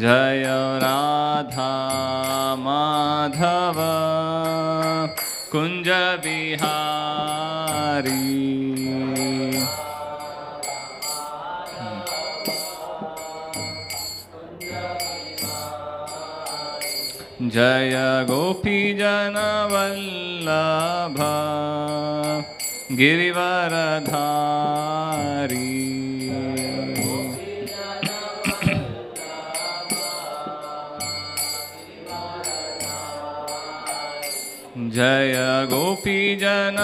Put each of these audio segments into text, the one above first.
जय राधा माधव कुञ्जविहारी जय गोपी गिरिवर धारी जय गोपी गोपीजनवल्लभा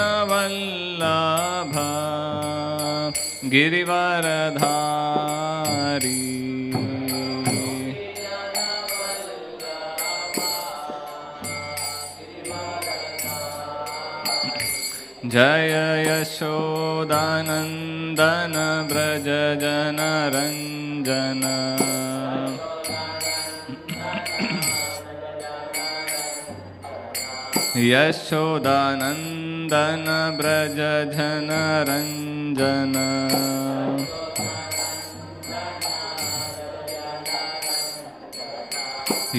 धारी जय यशोदानन्दन व्रजनरञ्जन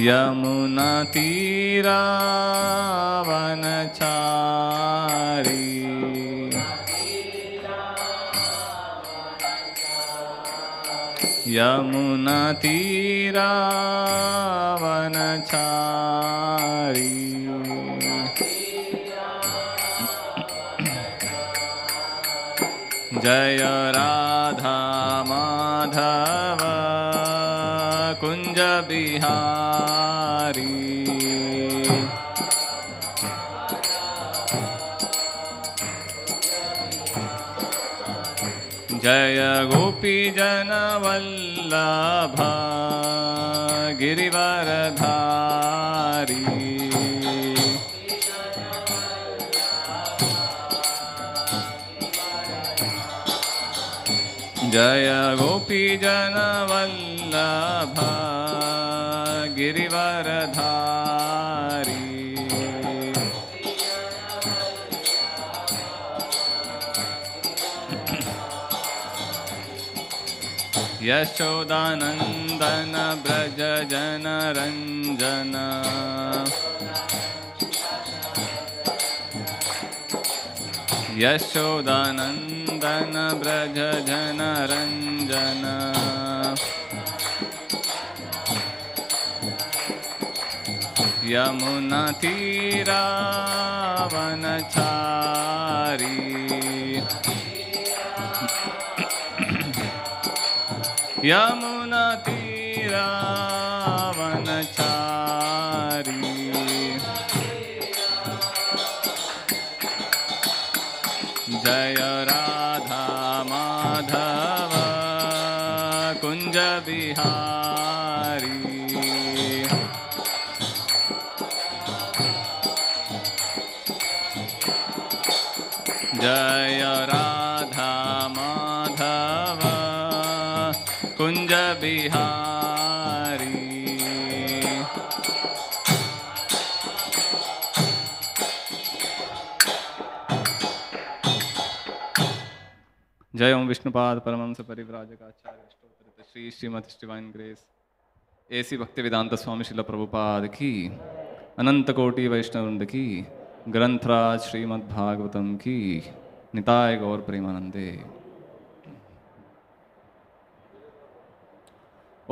यमुनातीरावनचारी यमुना तीरावनचारी जय राधा माधव कुञ्ज बिहारी जय गो पी जनवल्लभा गिरिवरधारी जयगोपी जनवल्लभा गिरिवरधा यश्चोदानन्दन व्रजनरञ्जन यशोदानन्दन व्रज जनरञ्जन यमुनतीरावनछारी यमुनतीरावनचारी विष्णुपाद परमंस परिव्राजकाचार्य स्टोत्र श्री श्रीमत श्रीवाइन ग्रेस एसी भक्ति वेदांत स्वामी शिल प्रभुपाद की अनंत कोटि वैष्णवृंद की ग्रंथराज श्रीमद् भागवतम की निताय गौर प्रेमानंदे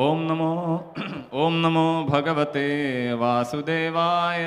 ओम नमो ओम नमो भगवते वासुदेवाय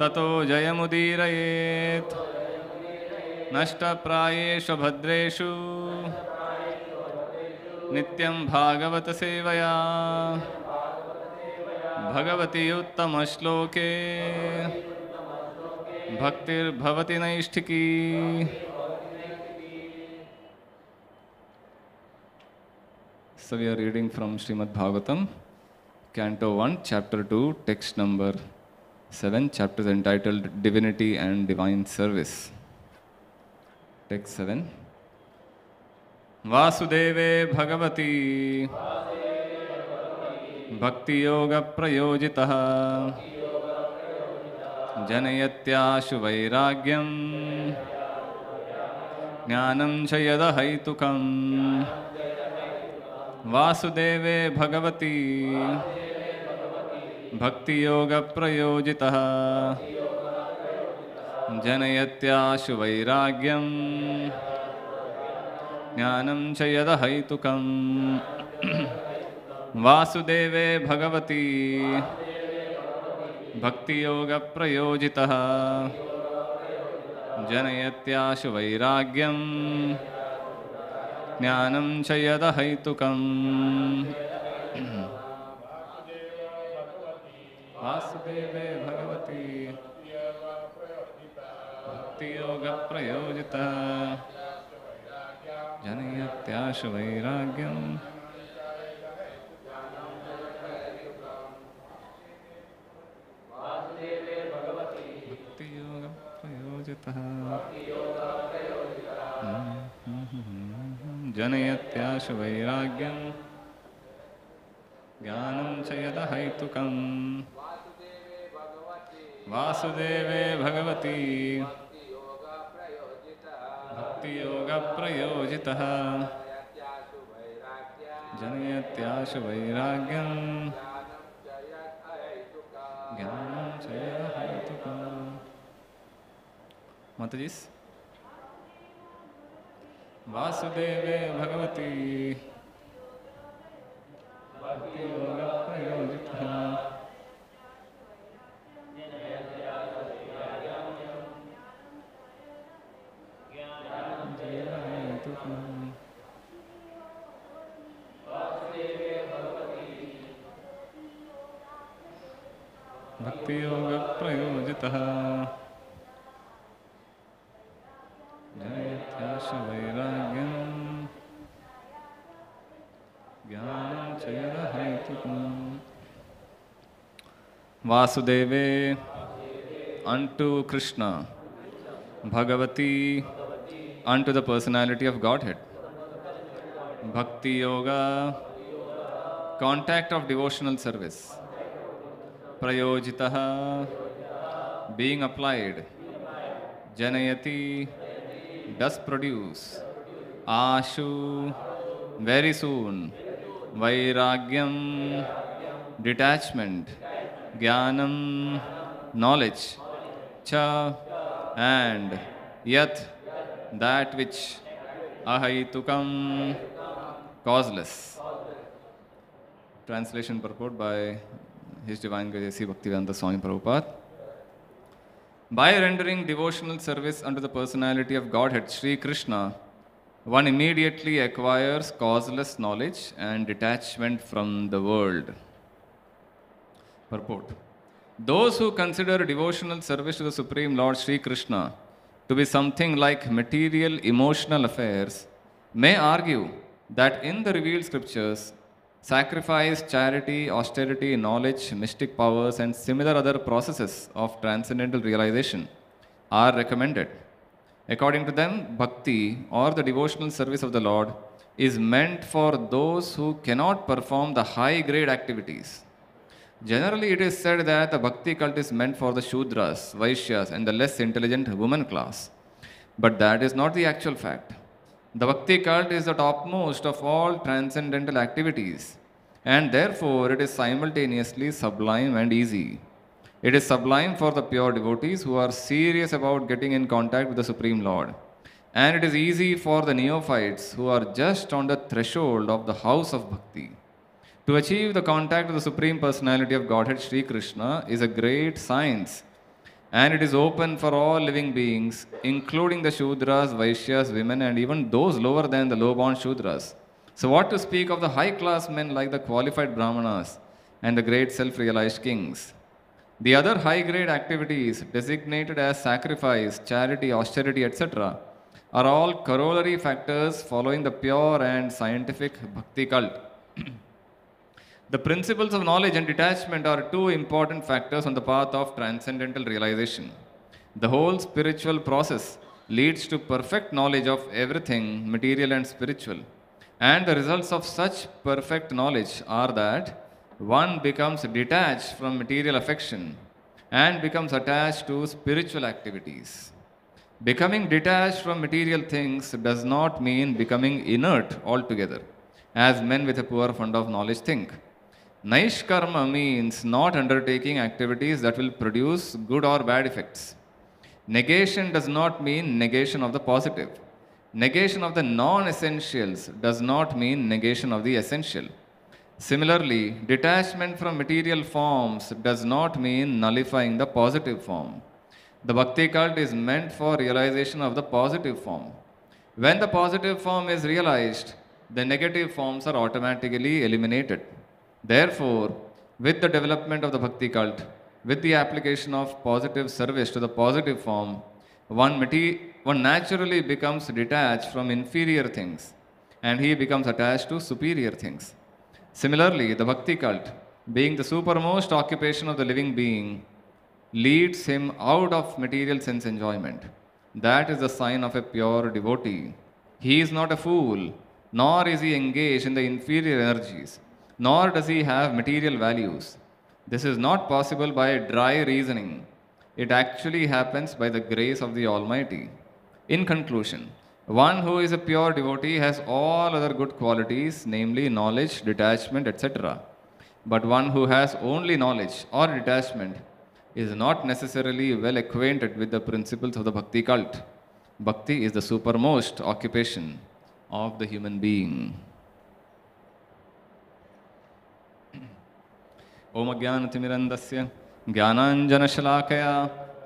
ततो जयमुदीरयेत् नष्टप्रायेषु भद्रेषु नित्यं भागवतसेवया भगवति उत्तमश्लोके भक्तिर्भवति नैष्ठिकी Shrimad Bhagavatam canto one chapter two text number Divinity and Divine Service. Text and divine bhagavati Bhakti yoga वासुदेवे भगवती भक्तियोगप्रयोजितः जनयत्याशु वैराग्यं ज्ञानं च bhagavati वासुदेवे भगवती भक्तियोगप्रयोजितः जनयत्याशु वैराग्यं ज्ञानं च यदहैतुकं वासुदेवे भगवती भक्तियोगप्रयोजितः जनयत्याशु वैराग्यं ज्ञानं च यदहैतुकं वासुदेवे भगवती भक्ति योग प्रयोजिता जनयत्याश वैराग्यम जनयत्याश वैराग्यम ज्ञानं च यदा यदहैतुकम् वासुदेवे भगवती भक्तियोगप्रयोजितः जनयत्याशु वैराग्यं ज्ञानं च माताजी वासुदेवे Bhagwati भक्तियोगा वासुदेवे unto Krishna, Bhagavati unto the personality of Godhead, Bhakti Yoga, contact of devotional service, Prayojitaha, being applied, Janayati, does produce, Ashu, very soon, Vairagyam, detachment. detachment Jnanam, knowledge. Cha, and Yat, that which Ahaitukam, causeless. Translation purport by His Divine Gajasi Bhaktivedanta Swami Prabhupada. By rendering devotional service under the personality of Godhead, Sri Krishna, one immediately acquires causeless knowledge and detachment from the world. Purport. Those who consider devotional service to the Supreme Lord Sri Krishna to be something like material emotional affairs may argue that in the revealed scriptures, sacrifice, charity, austerity, knowledge, mystic powers, and similar other processes of transcendental realization are recommended. According to them, bhakti or the devotional service of the Lord is meant for those who cannot perform the high grade activities Generally, it is said that the bhakti cult is meant for the Shudras, Vaishyas, and the less intelligent woman class. But that is not the actual fact. The bhakti cult is the topmost of all transcendental activities, and therefore it is simultaneously sublime and easy. It is sublime for the pure devotees who are serious about getting in contact with the Supreme Lord. And it is easy for the neophytes who are just on the threshold of the house of bhakti. To achieve the contact of the Supreme Personality of Godhead, Sri Krishna, is a great science and it is open for all living beings, including the Shudras, Vaishyas, women, and even those lower than the low born Shudras. So, what to speak of the high class men like the qualified Brahmanas and the great self realized kings? The other high grade activities designated as sacrifice, charity, austerity, etc., are all corollary factors following the pure and scientific bhakti cult. The principles of knowledge and detachment are two important factors on the path of transcendental realization. The whole spiritual process leads to perfect knowledge of everything material and spiritual. And the results of such perfect knowledge are that one becomes detached from material affection and becomes attached to spiritual activities. Becoming detached from material things does not mean becoming inert altogether, as men with a poor fund of knowledge think. Naishkarma means not undertaking activities that will produce good or bad effects. Negation does not mean negation of the positive. Negation of the non essentials does not mean negation of the essential. Similarly, detachment from material forms does not mean nullifying the positive form. The bhakti cult is meant for realization of the positive form. When the positive form is realized, the negative forms are automatically eliminated. Therefore, with the development of the bhakti cult, with the application of positive service to the positive form, one, mati- one naturally becomes detached from inferior things and he becomes attached to superior things. Similarly, the bhakti cult, being the supermost occupation of the living being, leads him out of material sense enjoyment. That is the sign of a pure devotee. He is not a fool, nor is he engaged in the inferior energies nor does he have material values. This is not possible by dry reasoning. It actually happens by the grace of the Almighty. In conclusion, one who is a pure devotee has all other good qualities, namely knowledge, detachment, etc. But one who has only knowledge or detachment is not necessarily well acquainted with the principles of the bhakti cult. Bhakti is the supermost occupation of the human being. ओम अज्ञानतिमिरन्दस्य ज्ञानाञ्जनशलाकया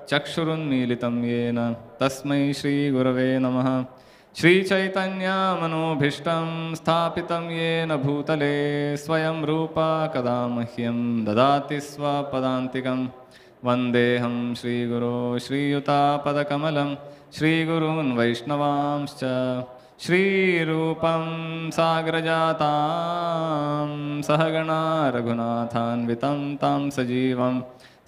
चक्षुरुन्मीलितं येन तस्मै श्रीगुरवे नमः श्रीचैतन्यामनोभीष्टं स्थापितं येन भूतले स्वयं रूपा कदा मह्यं ददाति स्वपदान्तिकं वन्देऽहं श्रीगुरो श्रीयुतापदकमलं श्रीगुरून् वैष्णवांश्च श्रीरूपं साग्रजातां सहगणा रघुनाथान्वितं तां सजीवं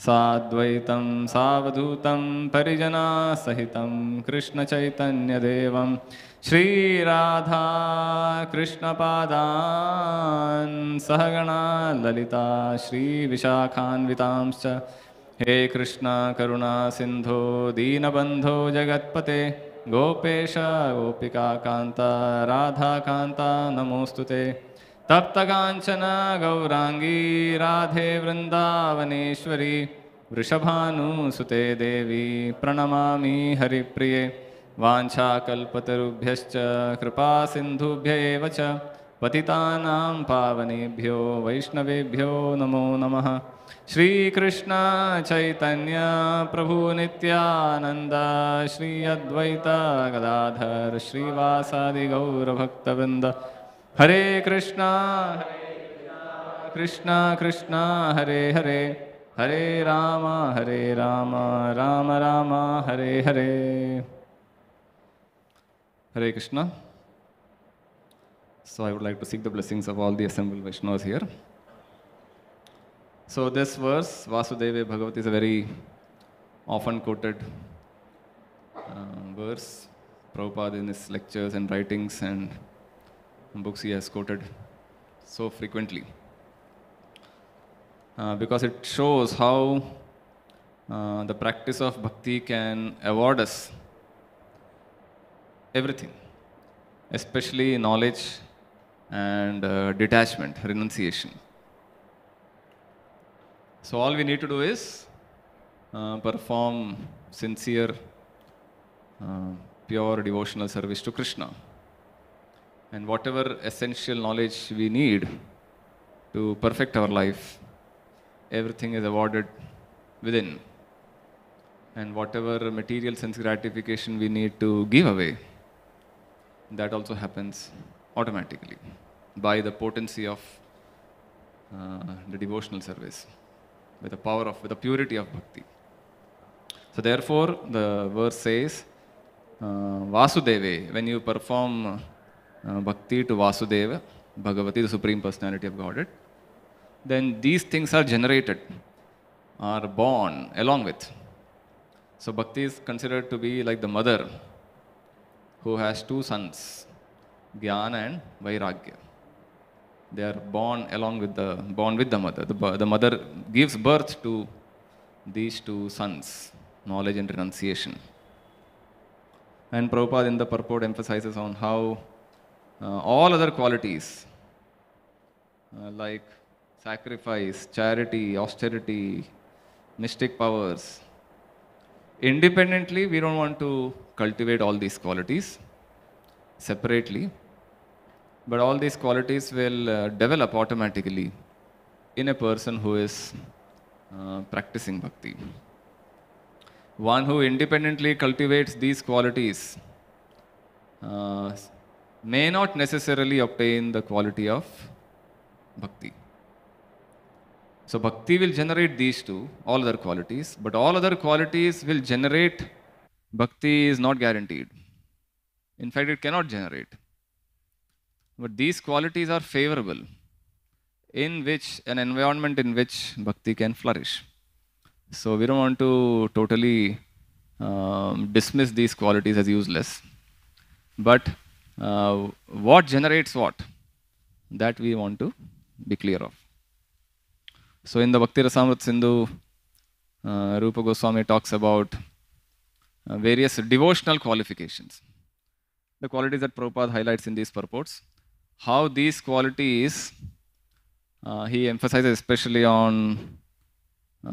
साद्वैतं सावधूतं परिजनासहितं कृष्णचैतन्यदेवं श्रीराधा कृष्णपादान् सहगणा ललिता श्रीविशाखान्वितांश्च हे कृष्णा करुणासिन्धो दीनबन्धो जगत्पते गोपेश गोपिकान्ता राधाकान्ता नमोऽस्तु ते तप्तकाञ्चना गौराङ्गी राधे वृन्दावनेश्वरी वृषभानुसुते देवी प्रणमामि हरिप्रिये वाञ्छाकल्पतरुभ्यश्च एव च पतितानां पावनेभ्यो वैष्णवेभ्यो नमो नमः श्रीकृष्ण चैतन्य प्रभु नित्यानंद श्री अद्वैत गदाधर श्रीवासादि गौरभक्तवृन्द Hare Krishna Krishna Krishna Hare Hare Hare Ram Hare Ram Ram Ram Hare Hare Hare Krishna so I would like to seek the blessings of all the assemble Vaishnavas here So this verse, Vasudeva Bhagavat, is a very often quoted uh, verse. Prabhupada in his lectures and writings and books he has quoted so frequently. Uh, because it shows how uh, the practice of bhakti can award us everything, especially knowledge and uh, detachment, renunciation. So all we need to do is uh, perform sincere, uh, pure devotional service to Krishna. And whatever essential knowledge we need to perfect our life, everything is awarded within. And whatever material sense gratification we need to give away, that also happens automatically by the potency of uh, the devotional service with the power of, with the purity of bhakti. So therefore, the verse says, uh, Vasudeva, when you perform uh, bhakti to Vasudeva, Bhagavati, the Supreme Personality of Godhead, then these things are generated, are born along with. So bhakti is considered to be like the mother who has two sons, Jnana and Vairagya. They are born along with the born with the mother. The, the mother gives birth to these two sons, knowledge and renunciation. And Prabhupada in the purport emphasizes on how uh, all other qualities uh, like sacrifice, charity, austerity, mystic powers. Independently, we don't want to cultivate all these qualities. Separately, but all these qualities will uh, develop automatically in a person who is uh, practicing bhakti. One who independently cultivates these qualities uh, may not necessarily obtain the quality of bhakti. So, bhakti will generate these two, all other qualities, but all other qualities will generate bhakti is not guaranteed. In fact, it cannot generate but these qualities are favorable in which an environment in which bhakti can flourish. So we don't want to totally um, dismiss these qualities as useless. But uh, what generates what? That we want to be clear of. So in the Bhakti Sindhu, uh, Rupa Goswami talks about uh, various devotional qualifications. The qualities that Prabhupada highlights in these purports how these qualities uh, he emphasizes especially on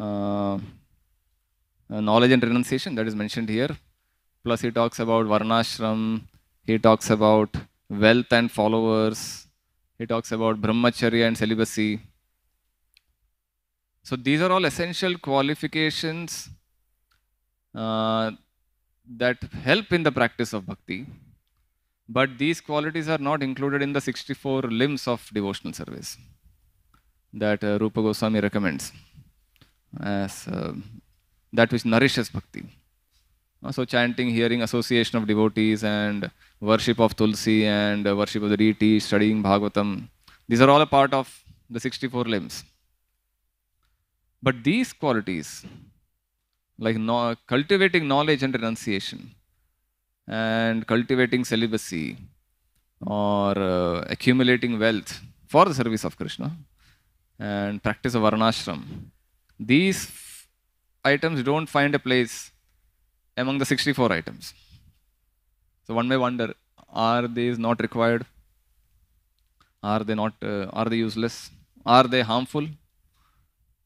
uh, uh, knowledge and renunciation that is mentioned here. Plus, he talks about varnashram, he talks about wealth and followers, he talks about brahmacharya and celibacy. So, these are all essential qualifications uh, that help in the practice of bhakti. But these qualities are not included in the 64 limbs of devotional service that uh, Rupa Goswami recommends as uh, that which nourishes bhakti. Uh, so chanting, hearing, association of devotees and worship of Tulsi and worship of the deity, studying Bhagavatam. These are all a part of the 64 limbs. But these qualities, like no, cultivating knowledge and renunciation, and cultivating celibacy or uh, accumulating wealth for the service of Krishna and practice of varnashram. These items don't find a place among the 64 items. So one may wonder are these not required? Are they not, uh, are they useless? Are they harmful?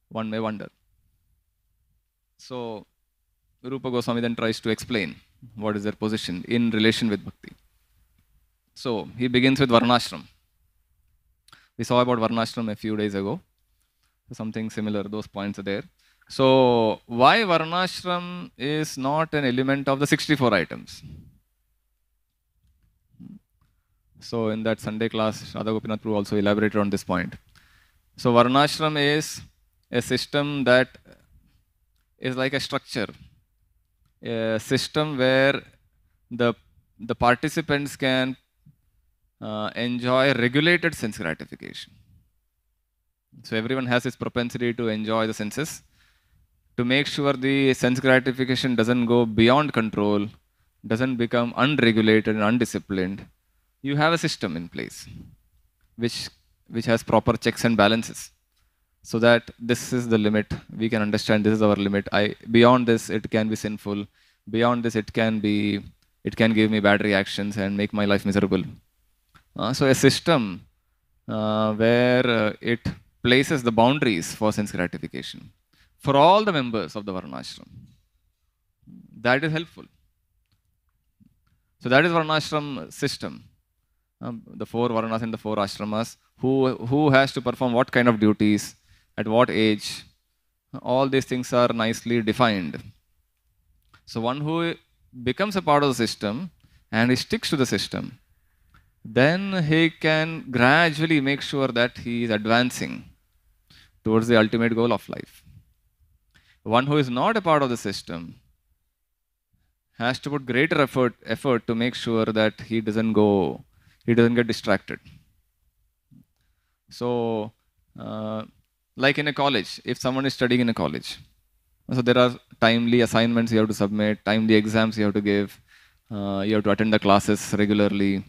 One may wonder. So Rupa Goswami then tries to explain what is their position in relation with bhakti. So he begins with Varnashram. We saw about Varnashram a few days ago. Something similar, those points are there. So why Varnashram is not an element of the 64 items? So in that Sunday class, Radha Gopinath Prabhu also elaborated on this point. So Varnashram is a system that is like a structure a system where the, the participants can uh, enjoy regulated sense gratification. So everyone has its propensity to enjoy the senses. To make sure the sense gratification doesn't go beyond control, doesn't become unregulated and undisciplined, you have a system in place which, which has proper checks and balances so that this is the limit we can understand this is our limit i beyond this it can be sinful beyond this it can be it can give me bad reactions and make my life miserable uh, so a system uh, where uh, it places the boundaries for sense gratification for all the members of the varnashram that is helpful so that is varnashram system um, the four varnas and the four ashramas who who has to perform what kind of duties at what age, all these things are nicely defined. So one who becomes a part of the system and he sticks to the system, then he can gradually make sure that he is advancing towards the ultimate goal of life. One who is not a part of the system has to put greater effort, effort to make sure that he doesn't go, he doesn't get distracted. So, uh, like in a college, if someone is studying in a college. So there are timely assignments you have to submit, timely exams you have to give, uh, you have to attend the classes regularly.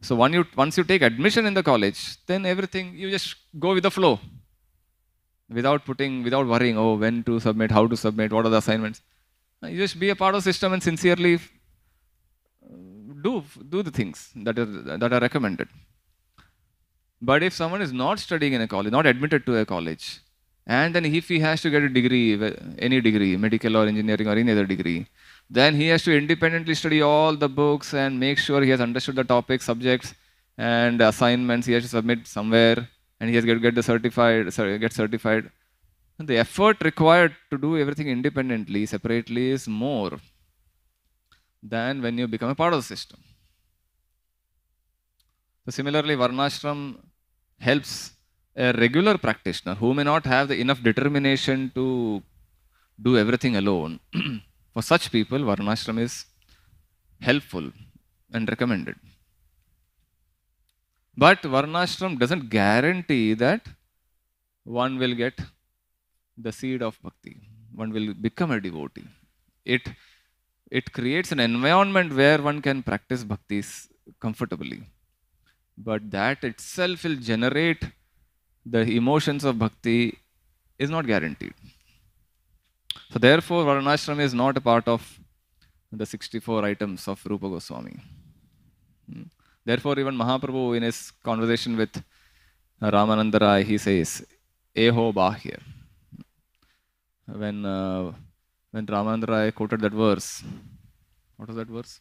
So when you, once you take admission in the college, then everything, you just go with the flow without putting, without worrying, oh, when to submit, how to submit, what are the assignments. Uh, you just be a part of the system and sincerely uh, do, do the things that are, that are recommended. But if someone is not studying in a college, not admitted to a college, and then if he has to get a degree, any degree, medical or engineering or any other degree, then he has to independently study all the books and make sure he has understood the topics, subjects, and assignments he has to submit somewhere, and he has to get the certified, sorry, get certified. And the effort required to do everything independently, separately, is more than when you become a part of the system. So similarly, Varnashram helps a regular practitioner who may not have enough determination to do everything alone. For such people, Varnashram is helpful and recommended. But Varnashram doesn't guarantee that one will get the seed of bhakti, one will become a devotee. It, it creates an environment where one can practice bhaktis comfortably but that itself will generate the emotions of bhakti is not guaranteed. So therefore, Varnashram is not a part of the 64 items of Rupa Goswami. Hmm. Therefore, even Mahaprabhu in his conversation with Ramananda Rai, he says, Eho Bahya. When, uh, when Ramananda Rai quoted that verse, what was that verse?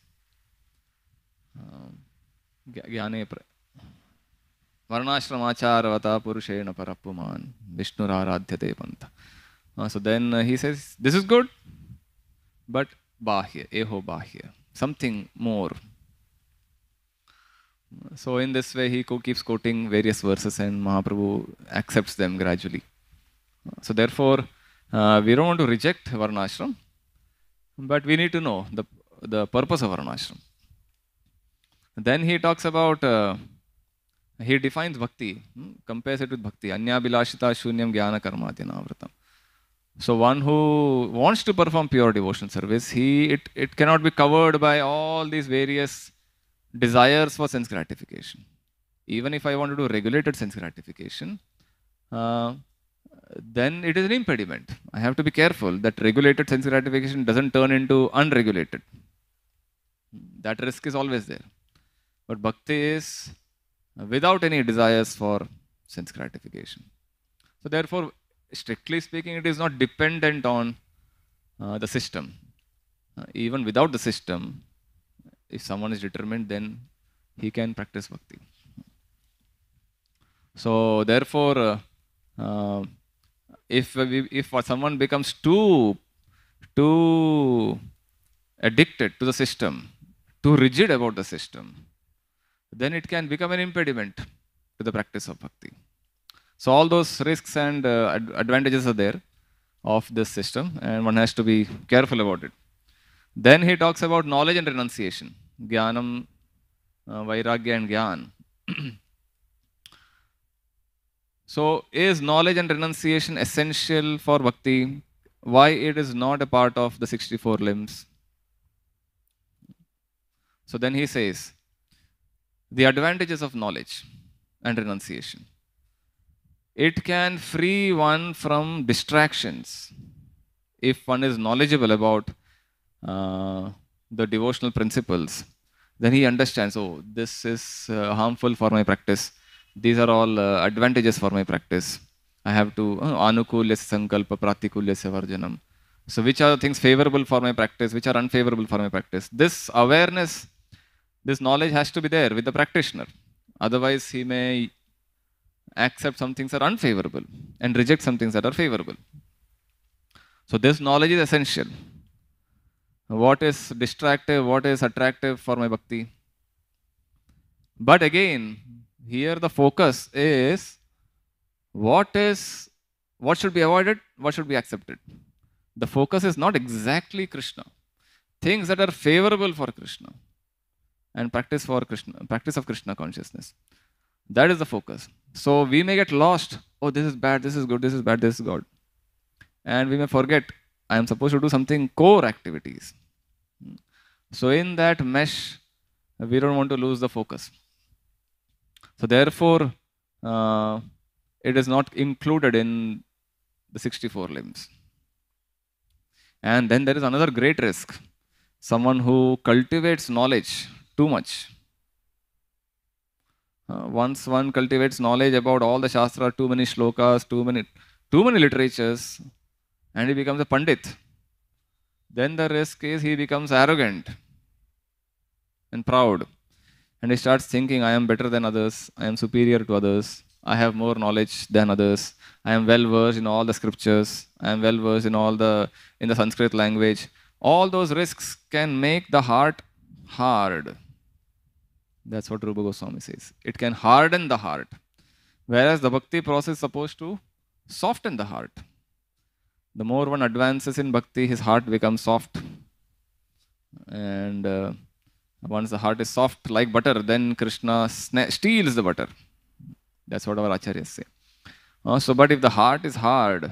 Um, वर्णाश्रमाचारवता पुरुषेण परपुमान विष्णुराराध्य दे पंथ so then he हाँ, says this is good but बाह्य ए हो बाह्य something more so in this way he को keeps quoting various verses and Mahaprabhu accept them gradually so therefore we don't to reject varnashrama but we need to know the purpose of varnashrama then he talks about he defines bhakti, hmm? compares it with bhakti. bilashita, shunyam jnana karmatinavratam. So one who wants to perform pure devotional service, he it, it cannot be covered by all these various desires for sense gratification. Even if I want to do regulated sense gratification, uh, then it is an impediment. I have to be careful that regulated sense gratification doesn't turn into unregulated. That risk is always there. But bhakti is without any desires for sense gratification. So, therefore, strictly speaking, it is not dependent on uh, the system. Uh, even without the system, if someone is determined, then he can practice bhakti. So, therefore, uh, uh if we, if someone becomes too too addicted to the system, too rigid about the system, then it can become an impediment to the practice of bhakti. So all those risks and uh, advantages are there of this system, and one has to be careful about it. Then he talks about knowledge and renunciation, gyanam, uh, vairagya, and gyan. so is knowledge and renunciation essential for bhakti? Why it is not a part of the 64 limbs? So then he says, the advantages of knowledge and renunciation. It can free one from distractions if one is knowledgeable about uh, the devotional principles. Then he understands, oh, this is uh, harmful for my practice. These are all uh, advantages for my practice. I have to, uh, anukulya sankalpa pratikulya varjanam. So, which are the things favorable for my practice, which are unfavorable for my practice? This awareness this knowledge has to be there with the practitioner. Otherwise, he may accept some things that are unfavorable and reject some things that are favorable. So, this knowledge is essential. What is distractive, what is attractive for my bhakti? But again, here the focus is what is what should be avoided, what should be accepted. The focus is not exactly Krishna. Things that are favorable for Krishna, and practice for Krishna, practice of Krishna consciousness. That is the focus. So we may get lost. Oh, this is bad, this is good, this is bad, this is God. And we may forget I am supposed to do something core activities. So in that mesh, we don't want to lose the focus. So therefore, uh, it is not included in the 64 limbs. And then there is another great risk. Someone who cultivates knowledge too much. Uh, once one cultivates knowledge about all the shastra, too many shlokas, too many, too many literatures, and he becomes a pandit, then the risk is he becomes arrogant and proud. And he starts thinking, I am better than others, I am superior to others, I have more knowledge than others, I am well versed in all the scriptures, I am well versed in all the in the Sanskrit language. All those risks can make the heart hard that's what Rupa Goswami says. It can harden the heart, whereas the bhakti process is supposed to soften the heart. The more one advances in bhakti, his heart becomes soft. And uh, once the heart is soft like butter, then Krishna steals the butter. That's what our acharyas say. Uh, so, but if the heart is hard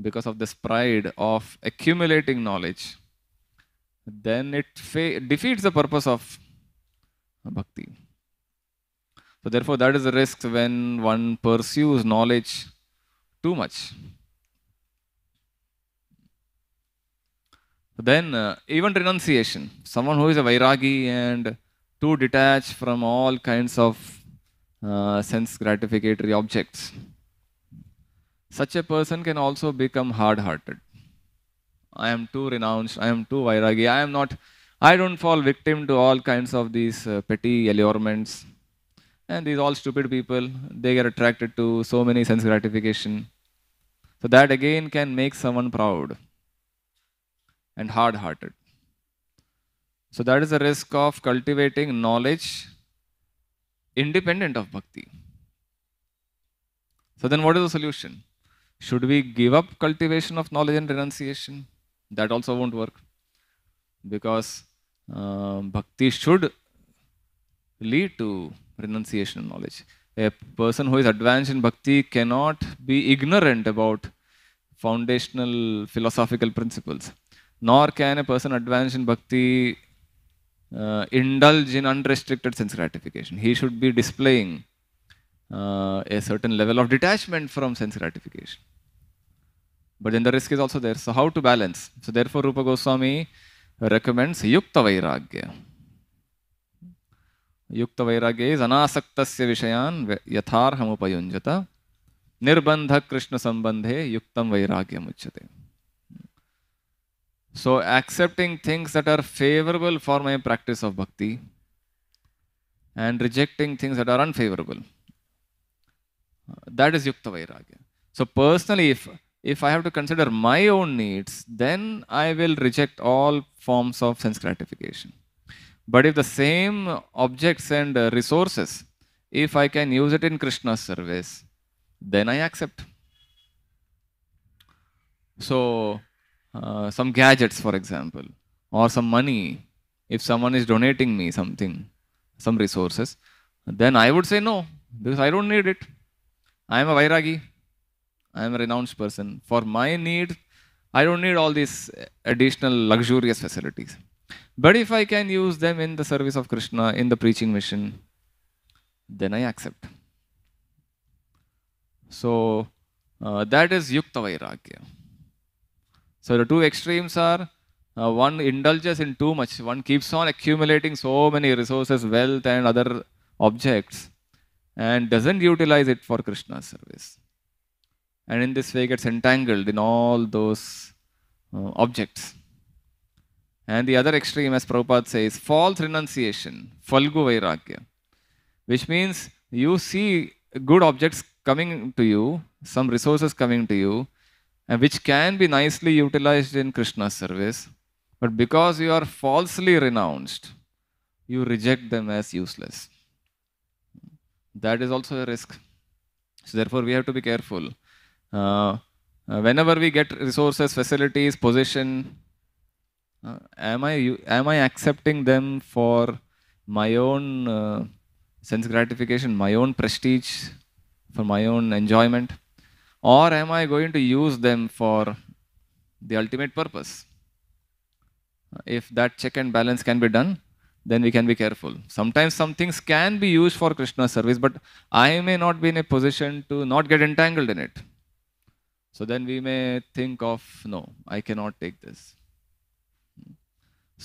because of this pride of accumulating knowledge, then it defeats the purpose of bhakti. So therefore, that is the risk when one pursues knowledge too much. Then uh, even renunciation. Someone who is a vairagi and too detached from all kinds of uh, sense gratificatory objects. Such a person can also become hard-hearted. I am too renounced. I am too vairagi. I am not I don't fall victim to all kinds of these uh, petty allurements. And these all stupid people, they get attracted to so many sense gratification. So that again can make someone proud and hard-hearted. So that is the risk of cultivating knowledge independent of bhakti. So then what is the solution? Should we give up cultivation of knowledge and renunciation? That also won't work because uh, bhakti should lead to renunciation of knowledge. A person who is advanced in bhakti cannot be ignorant about foundational philosophical principles, nor can a person advanced in bhakti uh, indulge in unrestricted sense gratification. He should be displaying uh, a certain level of detachment from sense gratification. But then the risk is also there. So, how to balance? So, therefore, Rupa Goswami recommends yukta vairagya. Yukta vairagya is anasaktasya vishayan yatharham upayunjata nirbandha krishna sambandhe yuktam vairagya muchyate. So accepting things that are favorable for my practice of bhakti and rejecting things that are unfavorable. That is yukta vairagya. So personally, if if I have to consider my own needs, then I will reject all forms of sense gratification. But if the same objects and uh, resources, if I can use it in Krishna's service, then I accept. So, uh, some gadgets, for example, or some money, if someone is donating me something, some resources, then I would say no, because I don't need it. I am a Vairagi. I am a renounced person. For my need, I don't need all these additional luxurious facilities. But if I can use them in the service of Krishna, in the preaching mission, then I accept. So uh, that is Yukta Vairagya. So the two extremes are uh, one indulges in too much, one keeps on accumulating so many resources, wealth, and other objects, and doesn't utilize it for Krishna's service and in this way gets entangled in all those uh, objects. And the other extreme, as Prabhupada says, false renunciation, falgu vairagya, which means you see good objects coming to you, some resources coming to you, and which can be nicely utilized in Krishna's service, but because you are falsely renounced, you reject them as useless. That is also a risk. So, therefore, we have to be careful uh, uh, whenever we get resources, facilities, position, uh, am, I, am I accepting them for my own sense gratification, my own prestige, for my own enjoyment? Or am I going to use them for the ultimate purpose? If that check and balance can be done, then we can be careful. Sometimes some things can be used for Krishna service, but I may not be in a position to not get entangled in it. So then we may think of, no, I cannot take this.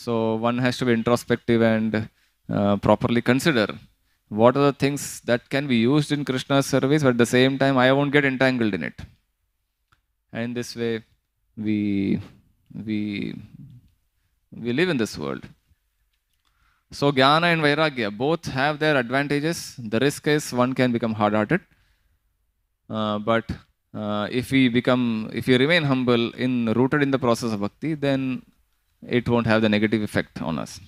So one has to be introspective and uh, properly consider what are the things that can be used in Krishna's service, but at the same time, I won't get entangled in it. And this way, we, we, we live in this world. So jnana and vairagya both have their advantages. The risk is one can become hard-hearted, uh, but uh, if we become, if we remain humble in rooted in the process of bhakti, then it won't have the negative effect on us.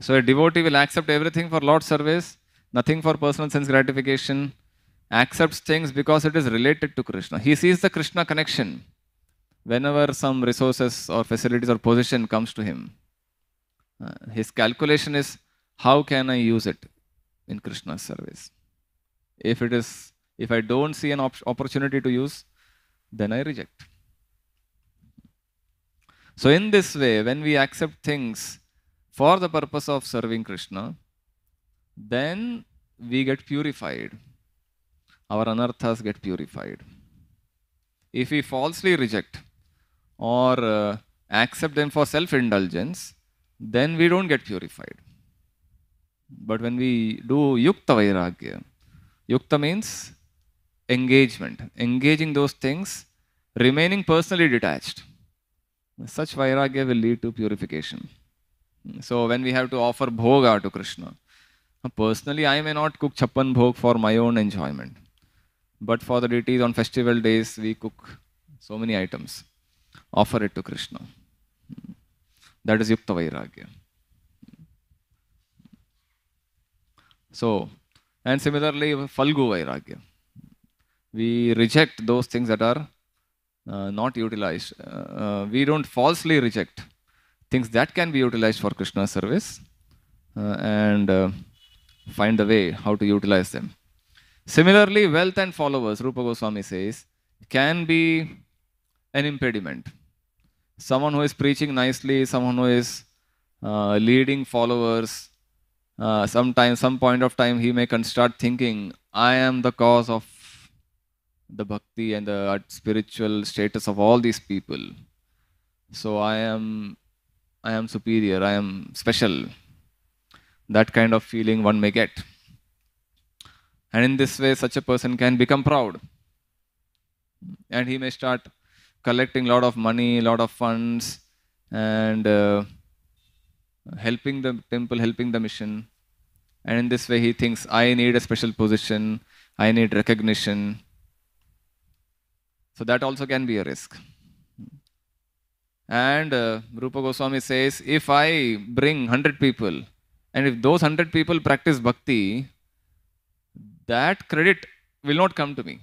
So a devotee will accept everything for Lord's service, nothing for personal sense gratification, accepts things because it is related to Krishna. He sees the Krishna connection whenever some resources or facilities or position comes to him. Uh, his calculation is how can I use it in Krishna's service? If it is if I don't see an op opportunity to use, then I reject. So, in this way, when we accept things for the purpose of serving Krishna, then we get purified. Our anarthas get purified. If we falsely reject or uh, accept them for self indulgence, then we don't get purified. But when we do yukta vairagya, yukta means engagement, engaging those things, remaining personally detached. Such vairagya will lead to purification. So when we have to offer bhoga to Krishna, personally I may not cook chappan bhog for my own enjoyment, but for the deities on festival days we cook so many items, offer it to Krishna. That is yukta vairagya. So, and similarly, falgu vairagya we reject those things that are uh, not utilized. Uh, uh, we don't falsely reject things that can be utilized for Krishna service uh, and uh, find the way how to utilize them. Similarly, wealth and followers, Rupa Goswami says, can be an impediment. Someone who is preaching nicely, someone who is uh, leading followers, uh, sometime, some point of time, he may start thinking, I am the cause of the bhakti and the spiritual status of all these people. So I am, I am superior. I am special. That kind of feeling one may get, and in this way, such a person can become proud, and he may start collecting a lot of money, a lot of funds, and uh, helping the temple, helping the mission. And in this way, he thinks, I need a special position, I need recognition, so that also can be a risk. And uh, Rupa Goswami says, if I bring 100 people, and if those 100 people practice bhakti, that credit will not come to me.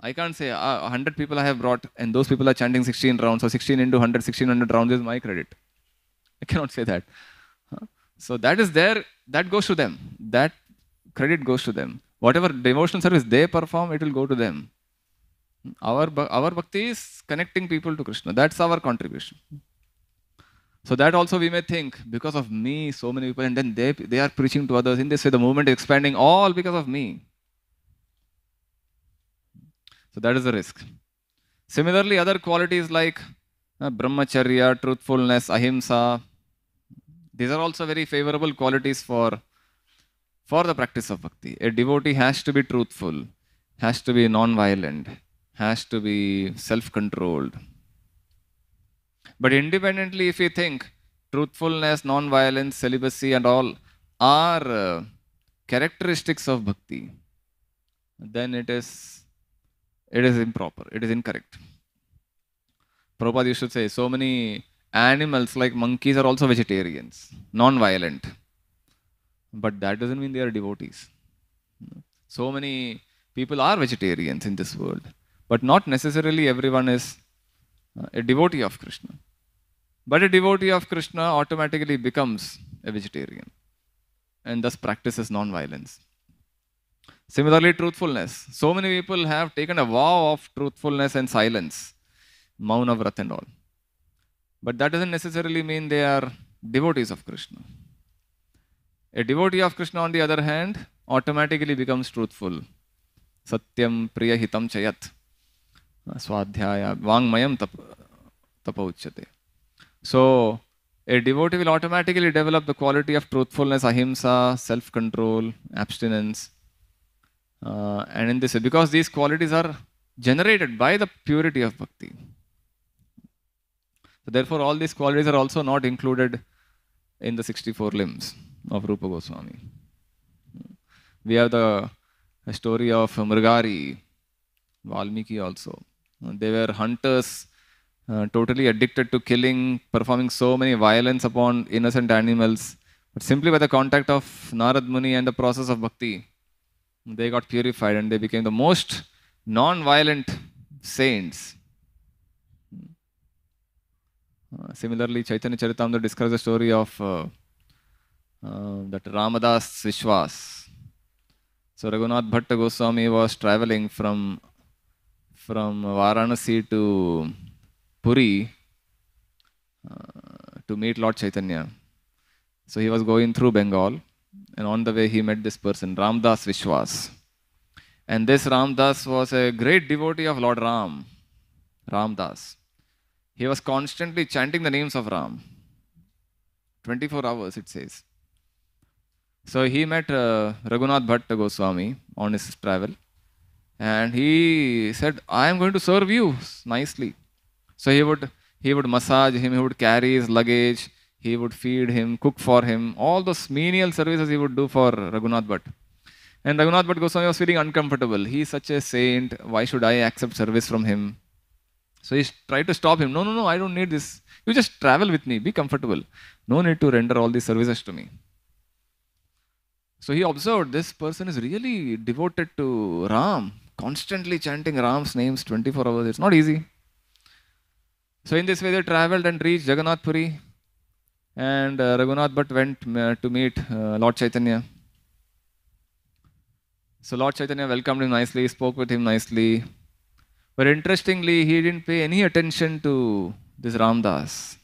I can't say, ah, 100 people I have brought, and those people are chanting 16 rounds, so 16 into 100, 1600 rounds is my credit. I cannot say that. So that is there, that goes to them. That credit goes to them whatever devotional service they perform, it will go to them. Our, our bhakti is connecting people to Krishna. That's our contribution. So that also we may think, because of me, so many people, and then they, they are preaching to others. In this way, the movement is expanding all because of me. So that is the risk. Similarly, other qualities like uh, brahmacharya, truthfulness, ahimsa, these are also very favorable qualities for for the practice of bhakti. A devotee has to be truthful, has to be non-violent, has to be self-controlled. But independently, if we think truthfulness, non-violence, celibacy, and all are uh, characteristics of bhakti, then it is it is improper. It is incorrect. Prabhupada you should say so many animals like monkeys are also vegetarians, non-violent but that doesn't mean they are devotees. So many people are vegetarians in this world, but not necessarily everyone is uh, a devotee of Krishna. But a devotee of Krishna automatically becomes a vegetarian and thus practices non violence. Similarly, truthfulness. So many people have taken a vow of truthfulness and silence, Mauna Vrat and all. But that doesn't necessarily mean they are devotees of Krishna. A devotee of Krishna, on the other hand, automatically becomes truthful. Satyam hitam, chayat. Swadhyaya vangmayam tap, So, a devotee will automatically develop the quality of truthfulness, ahimsa, self control, abstinence. Uh, and in this, because these qualities are generated by the purity of bhakti. So, therefore, all these qualities are also not included in the 64 limbs of Rupa Goswami. We have the story of Mrigari, Valmiki also. They were hunters, uh, totally addicted to killing, performing so many violence upon innocent animals. But simply by the contact of Narad Muni and the process of bhakti, they got purified and they became the most non-violent saints. Uh, similarly, Chaitanya Charitamrita describes the story of uh, uh, that Ramadas Vishwas. So Raghunath Bhatta Goswami was traveling from, from Varanasi to Puri uh, to meet Lord Chaitanya. So he was going through Bengal and on the way he met this person, Ramdas Vishwas. And this Ramdas was a great devotee of Lord Ram, Ramdas. He was constantly chanting the names of Ram. 24 hours, it says. So he met uh, Raghunath Bhatt Goswami on his travel and he said, I am going to serve you nicely. So he would, he would massage him, he would carry his luggage, he would feed him, cook for him, all those menial services he would do for Raghunath Bhatt. And Raghunath Bhatt Goswami was feeling uncomfortable. He is such a saint, why should I accept service from him? So he tried to stop him. No, no, no, I don't need this. You just travel with me, be comfortable. No need to render all these services to me. So he observed this person is really devoted to Ram, constantly chanting Ram's names 24 hours. It's not easy. So in this way, they traveled and reached Jagannath Puri, and uh, Raghunath Bhatt went uh, to meet uh, Lord Chaitanya. So Lord Chaitanya welcomed him nicely, spoke with him nicely. But interestingly, he didn't pay any attention to this Ramdas.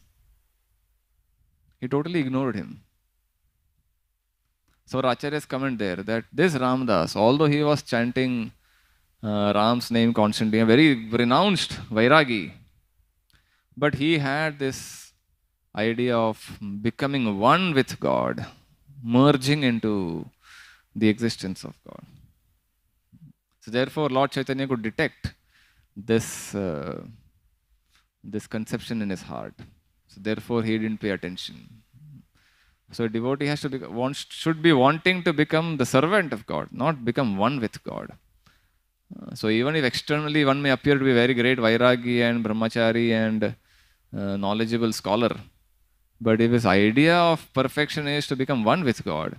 He totally ignored him. So Acharya's comment there that this Ramdas, although he was chanting uh, Ram's name constantly, a very renounced Vairagi, but he had this idea of becoming one with God, merging into the existence of God. So therefore, Lord Chaitanya could detect this uh, this conception in his heart. So therefore, he didn't pay attention. So a devotee has to be, wants, should be wanting to become the servant of God, not become one with God. Uh, so even if externally one may appear to be very great vairagi and brahmachari and uh, knowledgeable scholar, but if his idea of perfection is to become one with God,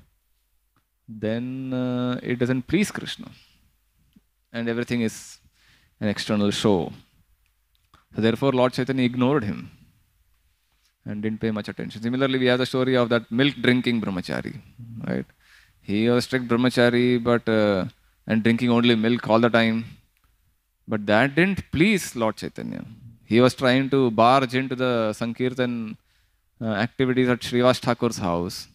then uh, it doesn't please Krishna, and everything is an external show. So therefore, Lord Chaitanya ignored him and didn't pay much attention. Similarly, we have the story of that milk drinking brahmachari, right? He was strict brahmachari, but uh, and drinking only milk all the time. But that didn't please Lord Chaitanya. He was trying to barge into the Sankirtan uh, activities at Srivas Thakur's house.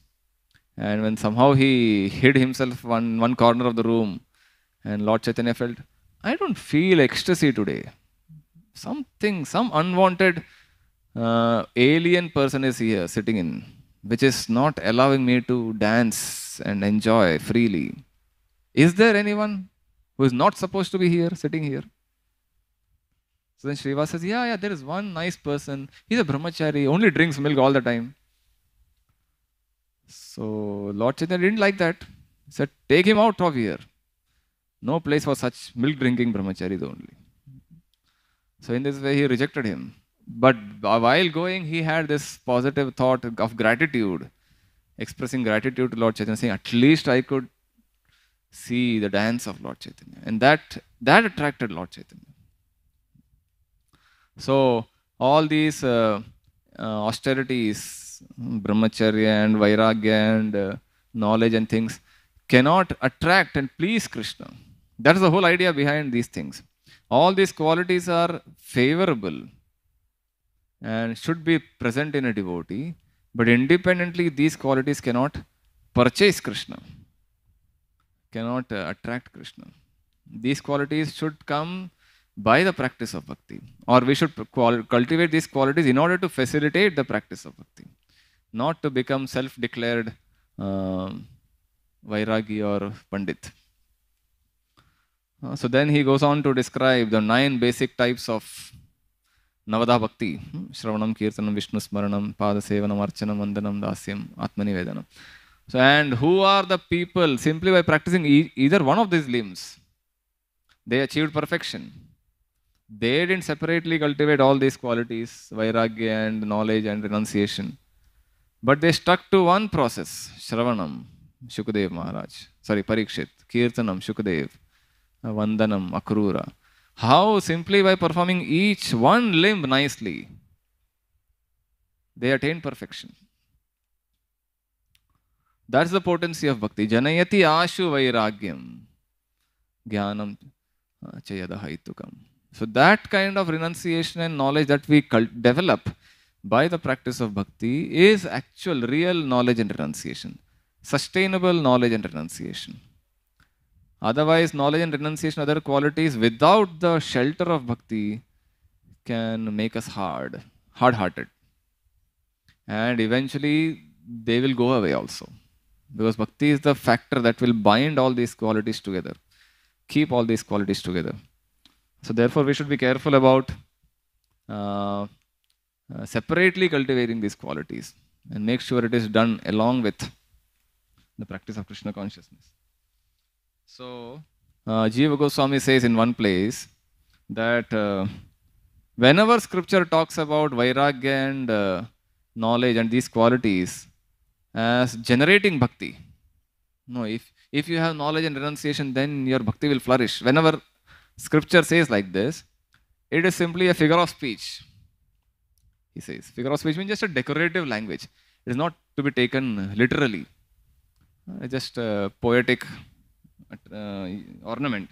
And when somehow he hid himself on one corner of the room, and Lord Chaitanya felt, I don't feel ecstasy today. Something, some unwanted uh, alien person is here sitting in, which is not allowing me to dance and enjoy freely. Is there anyone who is not supposed to be here, sitting here? So then Sriva says, Yeah, yeah, there is one nice person. He's a brahmachari, only drinks milk all the time. So Lord Chaitanya didn't like that. He said, Take him out of here. No place for such milk drinking brahmacharis only. So in this way, he rejected him but while going, he had this positive thought of gratitude, expressing gratitude to Lord Chaitanya, saying, at least I could see the dance of Lord Chaitanya. And that, that attracted Lord Chaitanya. So, all these uh, uh, austerities, brahmacharya and vairagya and uh, knowledge and things, cannot attract and please Krishna. That is the whole idea behind these things. All these qualities are favorable and should be present in a devotee, but independently these qualities cannot purchase Krishna, cannot uh, attract Krishna. These qualities should come by the practice of bhakti, or we should cultivate these qualities in order to facilitate the practice of bhakti, not to become self declared uh, um, vairagi or pandit. Uh, so then he goes on to describe the nine basic types of ನವದಾ ಭಕ್ತಿ ಶ್ರವಣಂ ಕೀರ್ತನಂ ವಿಷ್ಣು ಸ್ಮರಣಂ ಪಾದಸೇವನಂ ಅರ್ಚನಂ ವಂದನಂ ದಾಸ್ಯಂ ಆತ್ಮನಿವೇದನಂ so and who are the people simply by practising either one of these limbs they achieved perfection they didn't separately cultivate all these qualities ವೈರಾಗ್ಯ and knowledge and renunciation but they stuck to one process ಶ್ರವಣಂ Shukadev Maharaj sorry Parikshit ಕೀರ್ತನಂ ಶುಕದೇವ್ ವಂದನಂ Akrura how? Simply by performing each one limb nicely, they attain perfection. That's the potency of bhakti. Janayati ashu vairagyam jnanam uh, chayadahaitukam. So that kind of renunciation and knowledge that we develop by the practice of bhakti is actual, real knowledge and renunciation. Sustainable knowledge and renunciation. Otherwise, knowledge and renunciation, other qualities without the shelter of bhakti can make us hard, hard hearted. And eventually, they will go away also. Because bhakti is the factor that will bind all these qualities together, keep all these qualities together. So, therefore, we should be careful about uh, uh, separately cultivating these qualities and make sure it is done along with the practice of Krishna consciousness. So, uh, Jiva Goswami says in one place that uh, whenever scripture talks about vairagya and uh, knowledge and these qualities as generating bhakti, no, if, if you have knowledge and renunciation, then your bhakti will flourish. Whenever scripture says like this, it is simply a figure of speech. He says, figure of speech means just a decorative language. It is not to be taken literally. It's uh, just poetic uh, ornament.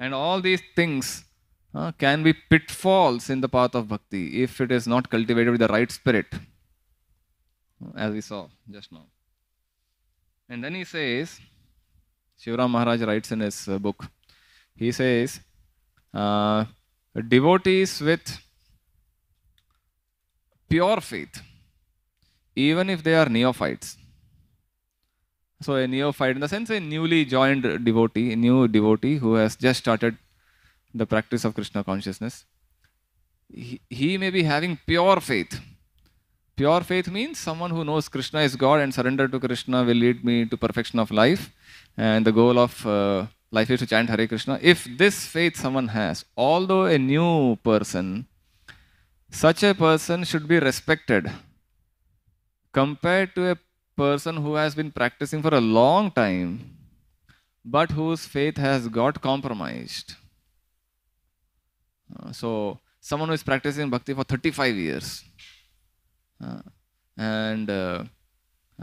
And all these things uh, can be pitfalls in the path of bhakti if it is not cultivated with the right spirit, as we saw just now. And then he says, Shiva Maharaj writes in his uh, book, he says, uh, devotees with pure faith, even if they are neophytes, so a neophyte, in the sense a newly joined devotee, a new devotee who has just started the practice of Krishna consciousness, he, he may be having pure faith. Pure faith means someone who knows Krishna is God and surrender to Krishna will lead me to perfection of life. And the goal of uh, life is to chant Hare Krishna. If this faith someone has, although a new person, such a person should be respected compared to a person who has been practicing for a long time but whose faith has got compromised. Uh, so, someone who is practicing bhakti for 35 years, uh, and uh,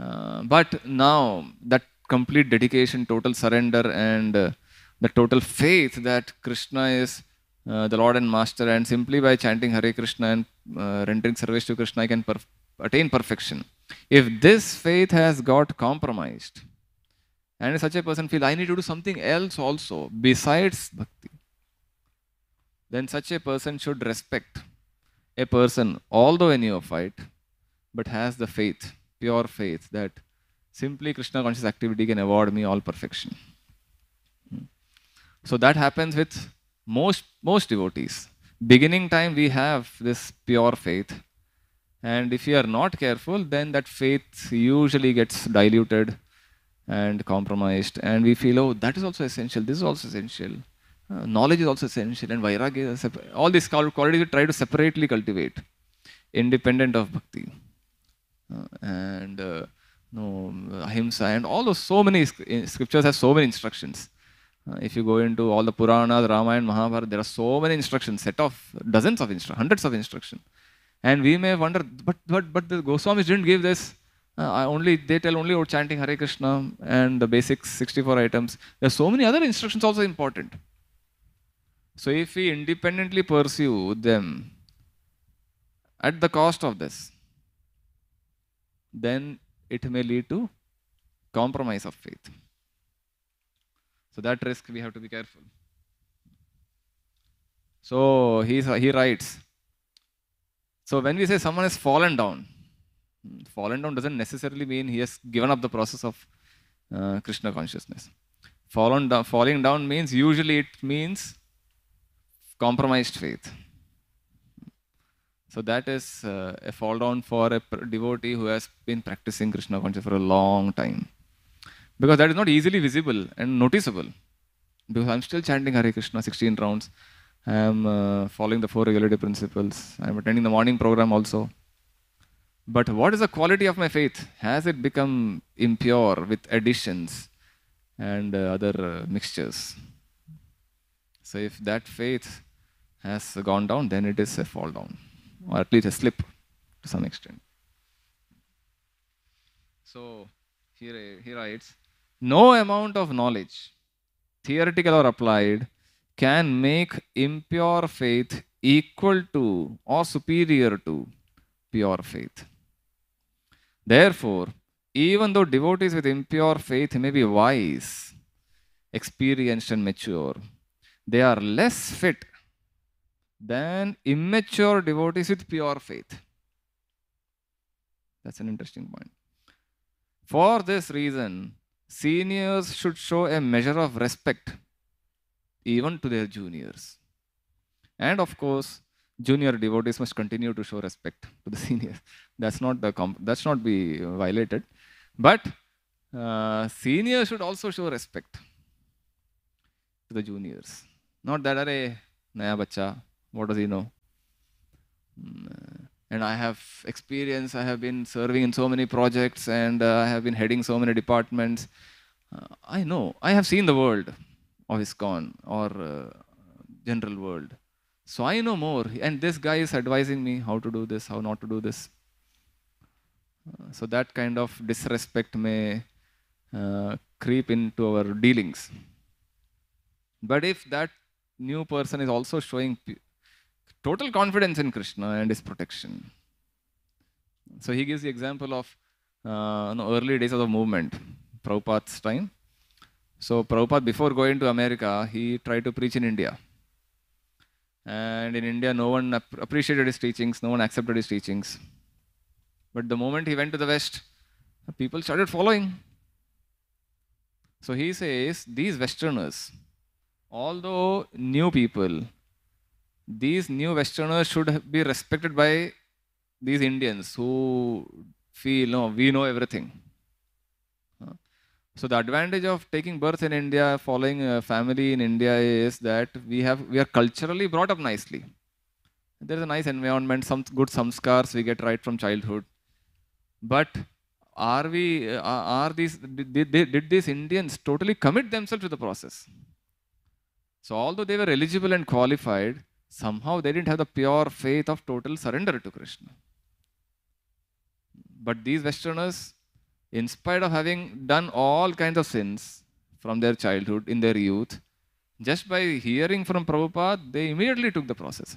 uh but now that complete dedication, total surrender, and uh, the total faith that Krishna is uh, the Lord and Master, and simply by chanting Hare Krishna and rendering service to Krishna, I can perf- attain perfection. If this faith has got compromised, and such a person feels, I need to do something else also besides bhakti, then such a person should respect a person, although a neophyte, but has the faith, pure faith, that simply Krishna conscious activity can award me all perfection. Hmm. So that happens with most most devotees. Beginning time we have this pure faith, and if you are not careful, then that faith usually gets diluted and compromised. And we feel, oh, that is also essential, this is also essential. Uh, knowledge is also essential, and vairagya, all these qualities we try to separately cultivate, independent of bhakti. Uh, and uh, no, ahimsa, and all those so many eh, scriptures have so many instructions. Uh, if you go into all the Puranas, Ramayana, Mahabharata, there are so many instructions, set of dozens of instructions, hundreds of instructions. And we may wonder, but, but, but the Goswamis didn't give this. Uh, only they tell only about chanting Hare Krishna and the basic 64 items. There are so many other instructions also important. So if we independently pursue them at the cost of this, then it may lead to compromise of faith. So that risk we have to be careful. So he, he writes, so when we say someone has fallen down, fallen down doesn't necessarily mean he has given up the process of uh, Krishna consciousness. Fallen down, falling down means usually it means compromised faith. So that is uh, a fall down for a devotee who has been practicing Krishna consciousness for a long time. Because that is not easily visible and noticeable. Because I'm still chanting Hare Krishna 16 rounds. I am uh, following the four regulative principles. I am attending the morning program also. But what is the quality of my faith? Has it become impure with additions and uh, other uh, mixtures? So, if that faith has gone down, then it is a fall down, or at least a slip to some extent. So, here, he writes No amount of knowledge, theoretical or applied, can make impure faith equal to or superior to pure faith. Therefore, even though devotees with impure faith may be wise, experienced, and mature, they are less fit than immature devotees with pure faith. That's an interesting point. For this reason, seniors should show a measure of respect even to their juniors. And of course, junior devotees must continue to show respect to the seniors. That's not the that's not be violated, but uh, seniors should also show respect to the juniors. Not that are naya bacha, what does he know? Mm, uh, and I have experience. I have been serving in so many projects, and uh, I have been heading so many departments. Uh, I know. I have seen the world of ISKCON or uh, general world. So I know more. And this guy is advising me how to do this, how not to do this. Uh, so that kind of disrespect may uh, creep into our dealings. But if that new person is also showing total confidence in Krishna and his protection, so he gives the example of uh, early days of the movement, Prabhupada's time. So Prabhupada, before going to America, he tried to preach in India. And in India, no one appreciated his teachings, no one accepted his teachings. But the moment he went to the West, people started following. So he says, these Westerners, although new people, these new Westerners should be respected by these Indians who feel, no, we know everything. So the advantage of taking birth in India, following a family in India is that we have we are culturally brought up nicely. There is a nice environment, some good samskars we get right from childhood. But are we uh, are these did, did these Indians totally commit themselves to the process? So although they were eligible and qualified, somehow they didn't have the pure faith of total surrender to Krishna. But these Westerners in spite of having done all kinds of sins from their childhood, in their youth, just by hearing from Prabhupada, they immediately took the process.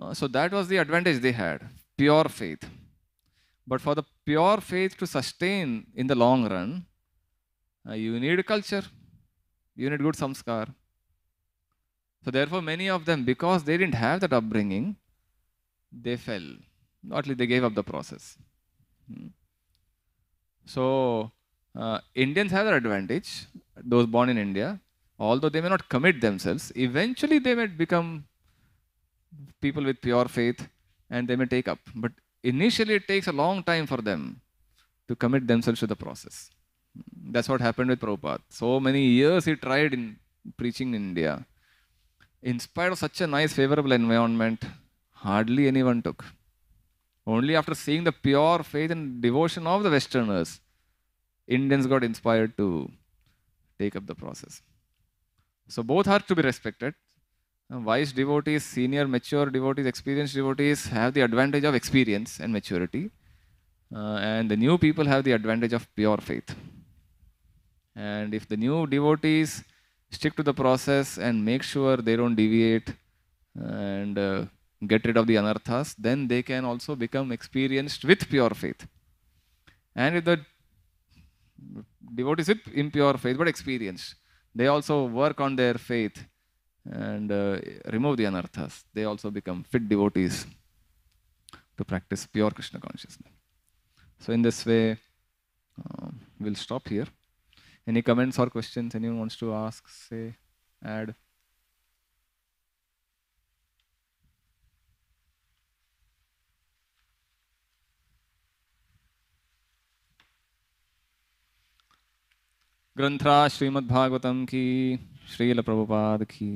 Uh, so that was the advantage they had pure faith. But for the pure faith to sustain in the long run, uh, you need culture, you need good samskar. So, therefore, many of them, because they didn't have that upbringing, they fell. Not only they gave up the process. Hmm. So uh, Indians have an advantage, those born in India, although they may not commit themselves, eventually they may become people with pure faith and they may take up. But initially it takes a long time for them to commit themselves to the process. Hmm. That's what happened with Prabhupada. So many years he tried in preaching in India. In spite of such a nice favorable environment, hardly anyone took. Only after seeing the pure faith and devotion of the Westerners, Indians got inspired to take up the process. So both are to be respected. Uh, wise devotees, senior, mature devotees, experienced devotees have the advantage of experience and maturity. Uh, and the new people have the advantage of pure faith. And if the new devotees stick to the process and make sure they don't deviate and uh, get rid of the anarthas, then they can also become experienced with pure faith. And if the devotees with impure faith, but experienced, they also work on their faith and uh, remove the anarthas. They also become fit devotees to practice pure Krishna consciousness. So, in this way, uh, we'll stop here. Any comments or questions anyone wants to ask, say, add? ग्रंथा श्रीमद्भागवतम की श्रील प्रभुपाद की